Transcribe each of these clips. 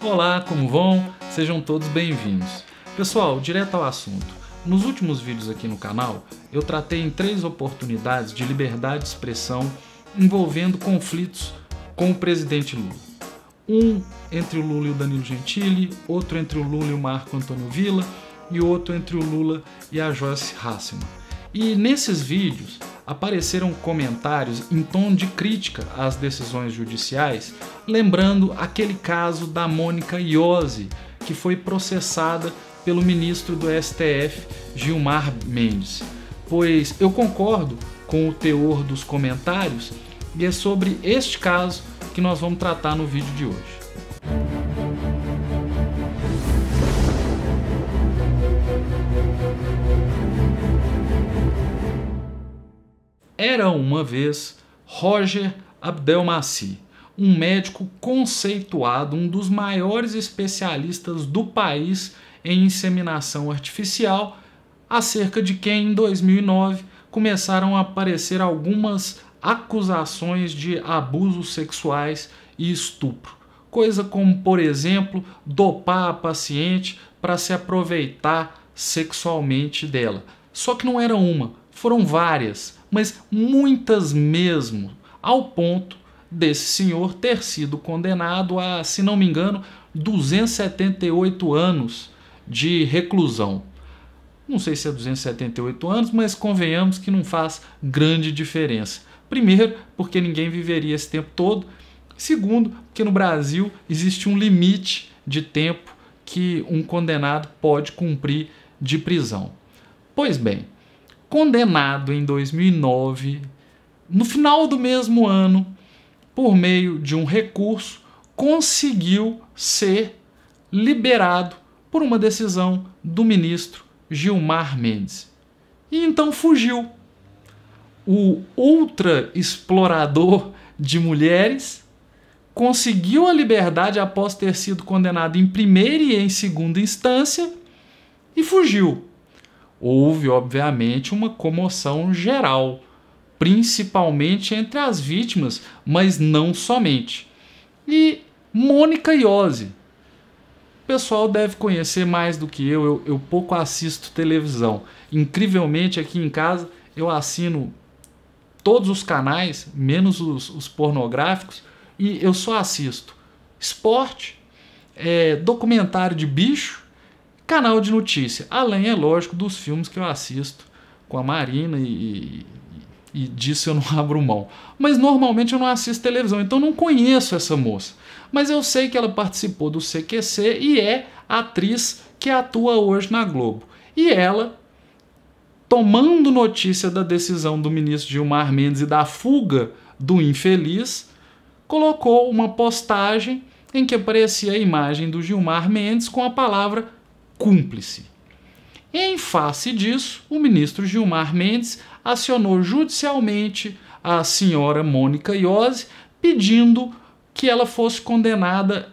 Olá, como vão? Sejam todos bem-vindos. Pessoal, direto ao assunto. Nos últimos vídeos aqui no canal, eu tratei em três oportunidades de liberdade de expressão envolvendo conflitos com o presidente Lula. Um entre o Lula e o Danilo Gentili, outro entre o Lula e o Marco Antônio Villa e outro entre o Lula e a Joyce Hasselman. E nesses vídeos apareceram comentários em tom de crítica às decisões judiciais, lembrando aquele caso da Mônica Iose, que foi processada pelo ministro do STF, Gilmar Mendes. Pois eu concordo com o teor dos comentários e é sobre este caso que nós vamos tratar no vídeo de hoje. Era uma vez Roger Abdelmassi, um médico conceituado, um dos maiores especialistas do país em inseminação artificial, acerca de quem em 2009 começaram a aparecer algumas acusações de abusos sexuais e estupro. Coisa como, por exemplo, dopar a paciente para se aproveitar sexualmente dela. Só que não era uma, foram várias, mas muitas mesmo, ao ponto desse senhor ter sido condenado a, se não me engano, 278 anos de reclusão. Não sei se é 278 anos, mas convenhamos que não faz grande diferença. Primeiro, porque ninguém viveria esse tempo todo. Segundo, porque no Brasil existe um limite de tempo que um condenado pode cumprir de prisão. Pois bem, condenado em 2009, no final do mesmo ano, por meio de um recurso, conseguiu ser liberado por uma decisão do ministro Gilmar Mendes. E então fugiu. O ultra explorador de mulheres conseguiu a liberdade após ter sido condenado em primeira e em segunda instância e fugiu houve, obviamente, uma comoção geral, principalmente entre as vítimas, mas não somente. E Mônica Iose. O pessoal deve conhecer mais do que eu, eu, eu pouco assisto televisão. Incrivelmente, aqui em casa, eu assino todos os canais, menos os, os pornográficos, e eu só assisto esporte, é, documentário de bicho Canal de notícia, além, é lógico, dos filmes que eu assisto com a Marina e, e, e disso eu não abro mão. Mas normalmente eu não assisto televisão, então não conheço essa moça. Mas eu sei que ela participou do CQC e é atriz que atua hoje na Globo. E ela, tomando notícia da decisão do ministro Gilmar Mendes e da fuga do infeliz, colocou uma postagem em que aparecia a imagem do Gilmar Mendes com a palavra cúmplice. Em face disso, o ministro Gilmar Mendes acionou judicialmente a senhora Mônica Iose, pedindo que ela fosse condenada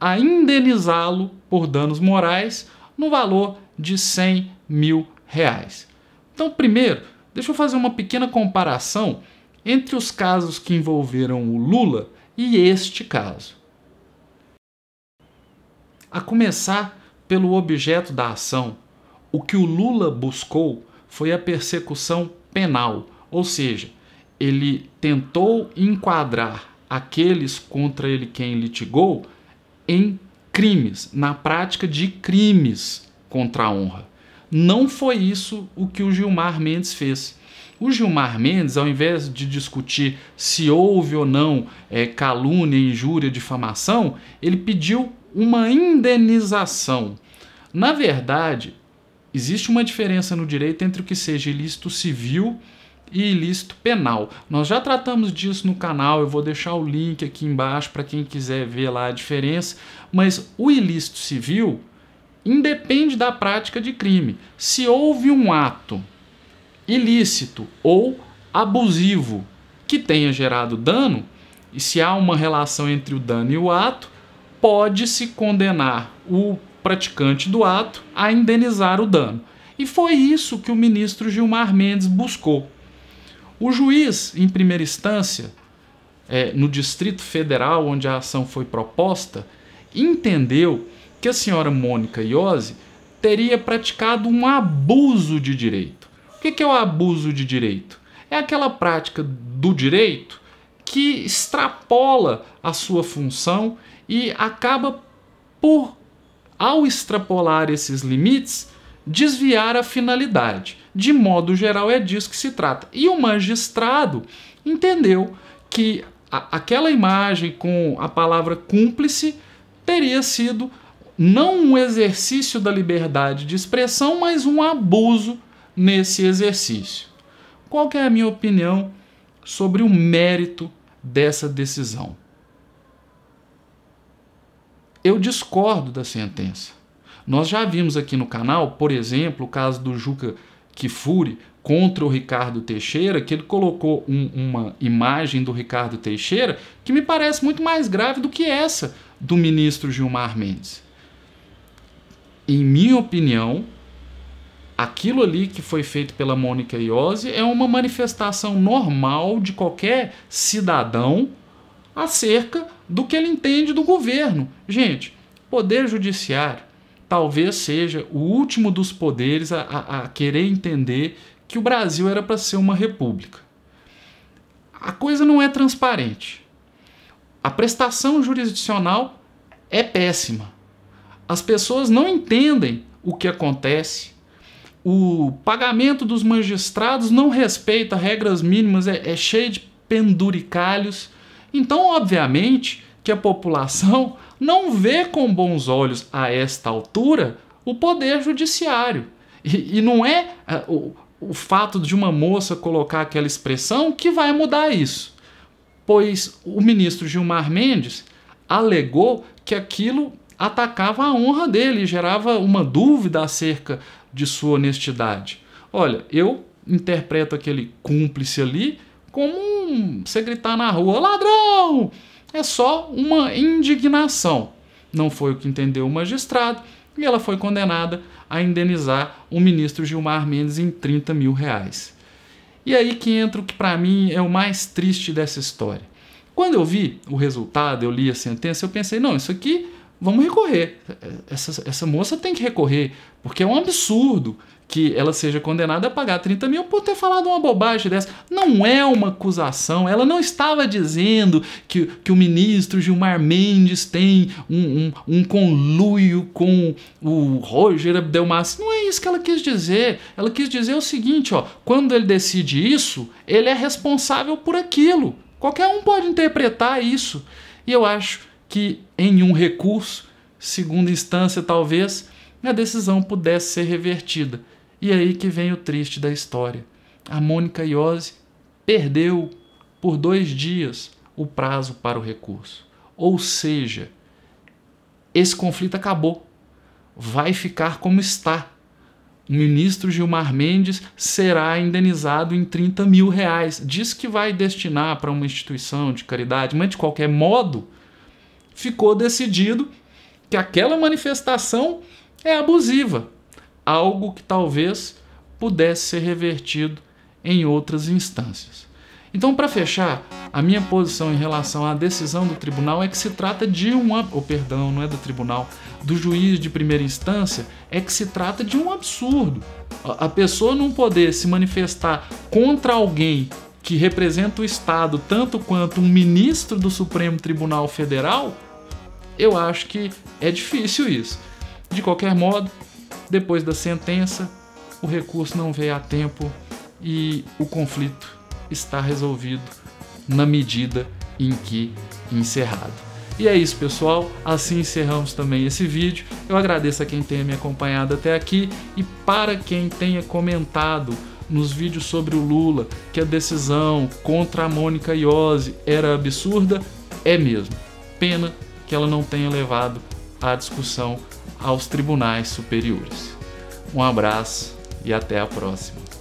a indenizá-lo por danos morais no valor de 100 mil reais. Então, primeiro, deixa eu fazer uma pequena comparação entre os casos que envolveram o Lula e este caso. A começar pelo objeto da ação. O que o Lula buscou foi a persecução penal, ou seja, ele tentou enquadrar aqueles contra ele quem litigou em crimes, na prática de crimes contra a honra. Não foi isso o que o Gilmar Mendes fez. O Gilmar Mendes, ao invés de discutir se houve ou não é, calúnia, injúria, difamação, ele pediu uma indenização. Na verdade, existe uma diferença no direito entre o que seja ilícito civil e ilícito penal. Nós já tratamos disso no canal, eu vou deixar o link aqui embaixo para quem quiser ver lá a diferença, mas o ilícito civil independe da prática de crime. Se houve um ato ilícito ou abusivo que tenha gerado dano, e se há uma relação entre o dano e o ato, pode-se condenar o praticante do ato a indenizar o dano. E foi isso que o ministro Gilmar Mendes buscou. O juiz, em primeira instância, é, no Distrito Federal, onde a ação foi proposta, entendeu que a senhora Mônica Iose teria praticado um abuso de direito. O que é o abuso de direito? É aquela prática do direito que extrapola a sua função e acaba por ao extrapolar esses limites, desviar a finalidade. De modo geral, é disso que se trata. E o magistrado entendeu que a, aquela imagem com a palavra cúmplice teria sido não um exercício da liberdade de expressão, mas um abuso nesse exercício. Qual é a minha opinião sobre o mérito dessa decisão? Eu discordo da sentença. Nós já vimos aqui no canal, por exemplo, o caso do Juca Kifuri contra o Ricardo Teixeira, que ele colocou um, uma imagem do Ricardo Teixeira que me parece muito mais grave do que essa do ministro Gilmar Mendes. Em minha opinião, aquilo ali que foi feito pela Mônica Iose é uma manifestação normal de qualquer cidadão acerca do que ele entende do governo. Gente, poder judiciário talvez seja o último dos poderes a, a, a querer entender que o Brasil era para ser uma república. A coisa não é transparente. A prestação jurisdicional é péssima. As pessoas não entendem o que acontece. O pagamento dos magistrados não respeita regras mínimas, é, é cheio de penduricalhos. Então, obviamente, que a população não vê com bons olhos a esta altura o poder judiciário. E, e não é uh, o, o fato de uma moça colocar aquela expressão que vai mudar isso. Pois o ministro Gilmar Mendes alegou que aquilo atacava a honra dele gerava uma dúvida acerca de sua honestidade. Olha, eu interpreto aquele cúmplice ali como você gritar na rua, ladrão, é só uma indignação. Não foi o que entendeu o magistrado e ela foi condenada a indenizar o ministro Gilmar Mendes em 30 mil reais. E aí que entra o que para mim é o mais triste dessa história. Quando eu vi o resultado, eu li a sentença, eu pensei, não, isso aqui vamos recorrer. Essa, essa moça tem que recorrer, porque é um absurdo que ela seja condenada a pagar 30 mil por ter falado uma bobagem dessa. Não é uma acusação, ela não estava dizendo que, que o ministro Gilmar Mendes tem um, um, um conluio com o Roger Abdelmassi. Não é isso que ela quis dizer. Ela quis dizer o seguinte, ó, quando ele decide isso, ele é responsável por aquilo. Qualquer um pode interpretar isso. E eu acho que em um recurso, segunda instância talvez, a decisão pudesse ser revertida. E é aí que vem o triste da história. A Mônica Iose perdeu por dois dias o prazo para o recurso. Ou seja, esse conflito acabou. Vai ficar como está. O ministro Gilmar Mendes será indenizado em 30 mil reais. Diz que vai destinar para uma instituição de caridade, mas de qualquer modo, ficou decidido que aquela manifestação é abusiva, algo que talvez pudesse ser revertido em outras instâncias. Então, para fechar, a minha posição em relação à decisão do tribunal é que se trata de um, oh, perdão, não é do tribunal, do juiz de primeira instância, é que se trata de um absurdo. A pessoa não poder se manifestar contra alguém que representa o Estado tanto quanto um ministro do Supremo Tribunal Federal, eu acho que é difícil isso. De qualquer modo, depois da sentença, o recurso não veio a tempo e o conflito está resolvido na medida em que encerrado. E é isso, pessoal. Assim encerramos também esse vídeo. Eu agradeço a quem tenha me acompanhado até aqui e para quem tenha comentado nos vídeos sobre o Lula que a decisão contra a Mônica Iose era absurda, é mesmo. Pena que ela não tenha levado a discussão aos tribunais superiores. Um abraço e até a próxima.